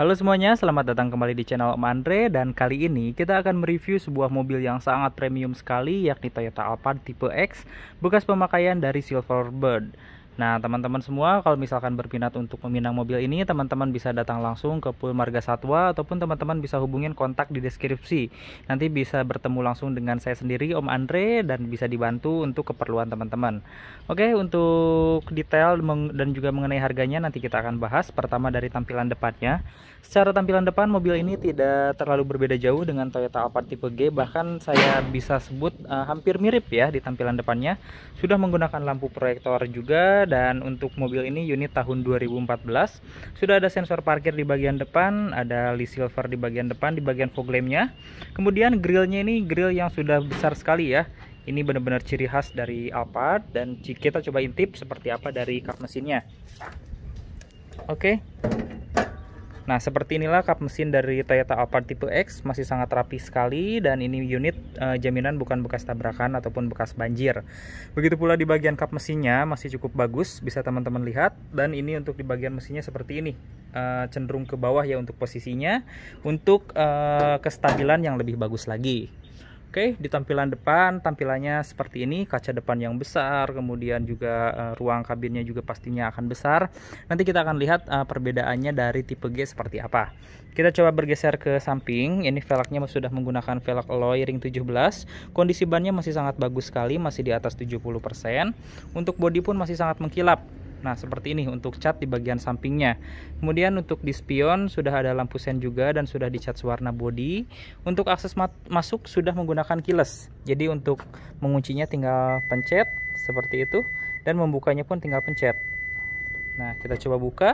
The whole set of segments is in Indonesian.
Halo semuanya, selamat datang kembali di channel Om Andre dan kali ini kita akan mereview sebuah mobil yang sangat premium sekali yakni Toyota Alphard tipe X bekas pemakaian dari Silverbird. Nah, teman-teman semua kalau misalkan berminat untuk meminang mobil ini, teman-teman bisa datang langsung ke Pul Marga Satwa ataupun teman-teman bisa hubungin kontak di deskripsi. Nanti bisa bertemu langsung dengan saya sendiri Om Andre dan bisa dibantu untuk keperluan teman-teman. Oke, untuk detail dan juga mengenai harganya nanti kita akan bahas pertama dari tampilan depannya. Secara tampilan depan mobil ini tidak terlalu berbeda jauh dengan Toyota Alphard tipe G, bahkan saya bisa sebut uh, hampir mirip ya di tampilan depannya. Sudah menggunakan lampu proyektor juga dan untuk mobil ini unit tahun 2014 sudah ada sensor parkir di bagian depan ada Lee Silver di bagian depan di bagian fog lampnya kemudian grillnya ini grill yang sudah besar sekali ya ini benar-benar ciri khas dari Alphard dan kita coba intip seperti apa dari kap mesinnya oke okay. Nah, seperti inilah kap mesin dari Toyota Alphard tipe X, masih sangat rapi sekali dan ini unit e, jaminan bukan bekas tabrakan ataupun bekas banjir. Begitu pula di bagian kap mesinnya masih cukup bagus, bisa teman-teman lihat dan ini untuk di bagian mesinnya seperti ini. E, cenderung ke bawah ya untuk posisinya untuk e, kestabilan yang lebih bagus lagi. Oke, di tampilan depan tampilannya seperti ini, kaca depan yang besar, kemudian juga uh, ruang kabinnya juga pastinya akan besar. Nanti kita akan lihat uh, perbedaannya dari tipe G seperti apa. Kita coba bergeser ke samping. Ini velgnya sudah menggunakan velg alloy ring 17. Kondisi bannya masih sangat bagus sekali, masih di atas 70%. Untuk bodi pun masih sangat mengkilap. Nah, seperti ini untuk cat di bagian sampingnya. Kemudian untuk di spion sudah ada lampu sen juga dan sudah dicat warna bodi Untuk akses masuk sudah menggunakan keyless Jadi untuk menguncinya tinggal pencet seperti itu dan membukanya pun tinggal pencet. Nah, kita coba buka.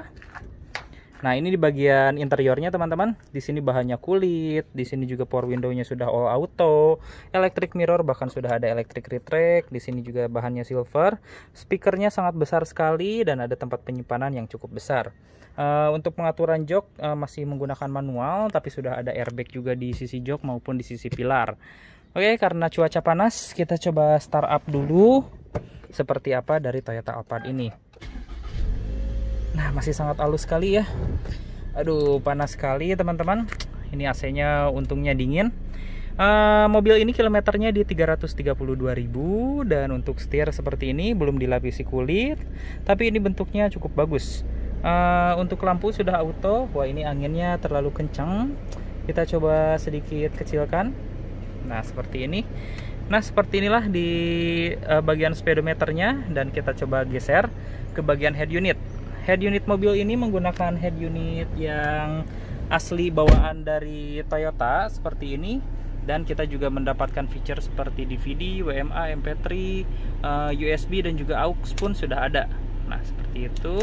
Nah, ini di bagian interiornya teman-teman. Di sini bahannya kulit, di sini juga power window-nya sudah all auto, electric mirror bahkan sudah ada electric retract, di sini juga bahannya silver. Speakernya sangat besar sekali dan ada tempat penyimpanan yang cukup besar. Uh, untuk pengaturan jok uh, masih menggunakan manual tapi sudah ada airbag juga di sisi jok maupun di sisi pilar. Oke, okay, karena cuaca panas, kita coba start up dulu seperti apa dari Toyota Alphard ini. Nah, masih sangat halus sekali ya. Aduh, panas sekali teman-teman. Ini AC-nya untungnya dingin. Uh, mobil ini kilometernya di 332.000 dan untuk setir seperti ini belum dilapisi kulit, tapi ini bentuknya cukup bagus. Uh, untuk lampu sudah auto. Wah, ini anginnya terlalu kencang. Kita coba sedikit kecilkan. Nah, seperti ini. Nah, seperti inilah di uh, bagian speedometernya dan kita coba geser ke bagian head unit head unit mobil ini menggunakan head unit yang asli bawaan dari Toyota seperti ini dan kita juga mendapatkan feature seperti DVD, WMA, MP3, eh, USB dan juga AUX pun sudah ada. Nah, seperti itu.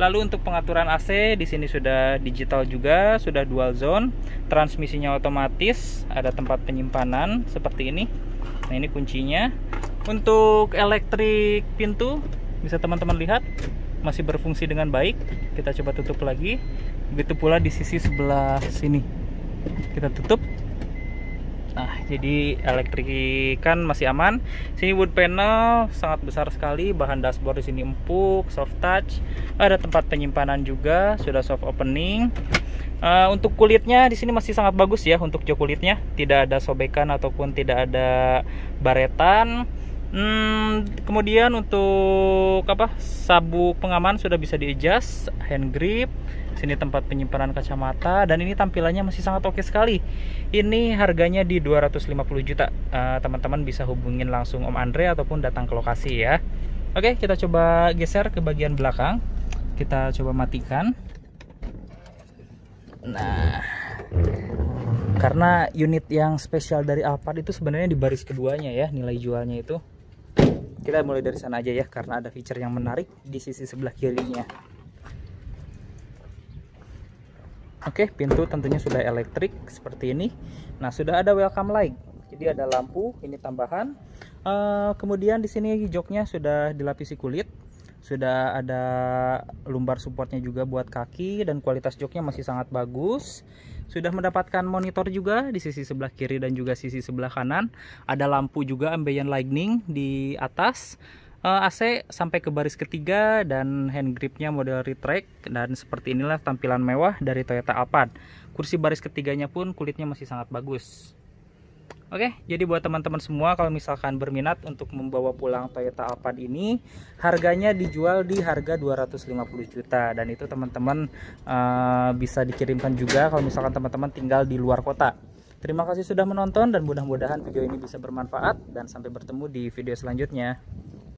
Lalu untuk pengaturan AC di sini sudah digital juga, sudah dual zone, transmisinya otomatis, ada tempat penyimpanan seperti ini. Nah, ini kuncinya. Untuk elektrik pintu bisa teman-teman lihat masih berfungsi dengan baik kita coba tutup lagi begitu pula di sisi sebelah sini kita tutup nah jadi elektrik kan masih aman sini wood panel sangat besar sekali bahan dashboard di sini empuk soft touch ada tempat penyimpanan juga sudah soft opening Uh, untuk kulitnya di sini masih sangat bagus ya untuk jok kulitnya, tidak ada sobekan ataupun tidak ada baretan. Hmm, kemudian untuk apa sabuk pengaman sudah bisa di adjust hand grip sini tempat penyimpanan kacamata dan ini tampilannya masih sangat oke sekali ini harganya di 250 juta eh, teman-teman uh, teman -teman bisa hubungin langsung Om Andre ataupun datang ke lokasi ya Oke kita coba geser ke bagian belakang kita coba matikan nah karena unit yang spesial dari Alphard itu sebenarnya di baris keduanya ya nilai jualnya itu kita mulai dari sana aja ya karena ada feature yang menarik di sisi sebelah kirinya oke pintu tentunya sudah elektrik seperti ini nah sudah ada welcome light jadi ada lampu ini tambahan uh, kemudian di sini joknya sudah dilapisi kulit sudah ada lumbar supportnya juga buat kaki dan kualitas joknya masih sangat bagus sudah mendapatkan monitor juga di sisi sebelah kiri dan juga sisi sebelah kanan ada lampu juga ambient lightning di atas eh, AC sampai ke baris ketiga dan hand gripnya model retract dan seperti inilah tampilan mewah dari Toyota Alphard kursi baris ketiganya pun kulitnya masih sangat bagus Oke, jadi buat teman-teman semua kalau misalkan berminat untuk membawa pulang Toyota Alphard ini, harganya dijual di harga 250 juta dan itu teman-teman uh, bisa dikirimkan juga kalau misalkan teman-teman tinggal di luar kota. Terima kasih sudah menonton dan mudah-mudahan video ini bisa bermanfaat dan sampai bertemu di video selanjutnya.